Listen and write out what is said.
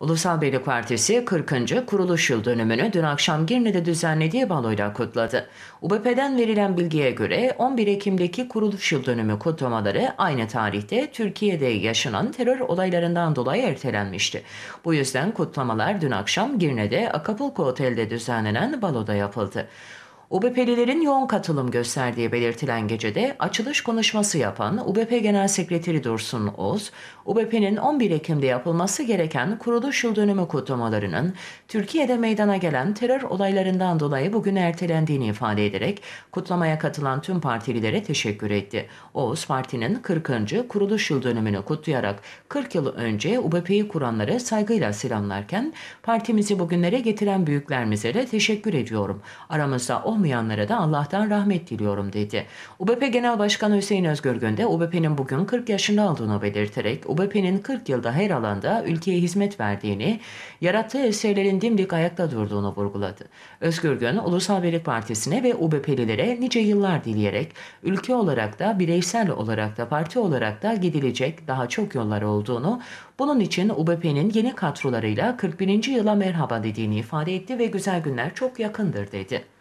Ulusal Birlik Partisi 40. kuruluş yıl dönümünü dün akşam Girne'de düzenlediği baloyla kutladı. UBP'den verilen bilgiye göre 11 Ekim'deki kuruluş yıl dönümü kutlamaları aynı tarihte Türkiye'de yaşanan terör olaylarından dolayı ertelenmişti. Bu yüzden kutlamalar dün akşam Girne'de Acapulco Otel'de düzenlenen baloda yapıldı. UBP'lilerin yoğun katılım gösterdiği belirtilen gecede açılış konuşması yapan UBP Genel Sekreteri Dursun Oz, UBP'nin 11 Ekim'de yapılması gereken kuruluş yıl dönümü kutlamalarının Türkiye'de meydana gelen terör olaylarından dolayı bugün ertelendiğini ifade ederek kutlamaya katılan tüm partililere teşekkür etti. Oz, partinin 40. kuruluş yıl dönümünü kutlayarak 40 yıl önce UBP'yi kuranları saygıyla selamlarken partimizi bugünlere getiren büyüklerimize de teşekkür ediyorum. Aramızda 10 inanmayanlara da Allah'tan rahmet diliyorum dedi. UBP Genel Başkanı Hüseyin Özgür de UBP'nin bugün 40 yaşında olduğunu belirterek UBP'nin 40 yılda her alanda ülkeye hizmet verdiğini, yarattığı eserlerin dimdik ayakta durduğunu vurguladı. Özgür Özgürgün, Ulusal Birlik Partisi'ne ve UBP'lilere nice yıllar dileyerek ülke olarak da bireysel olarak da parti olarak da gidilecek daha çok yollar olduğunu, bunun için UBP'nin yeni kadrolarıyla 41. yıla merhaba dediğini ifade etti ve güzel günler çok yakındır dedi.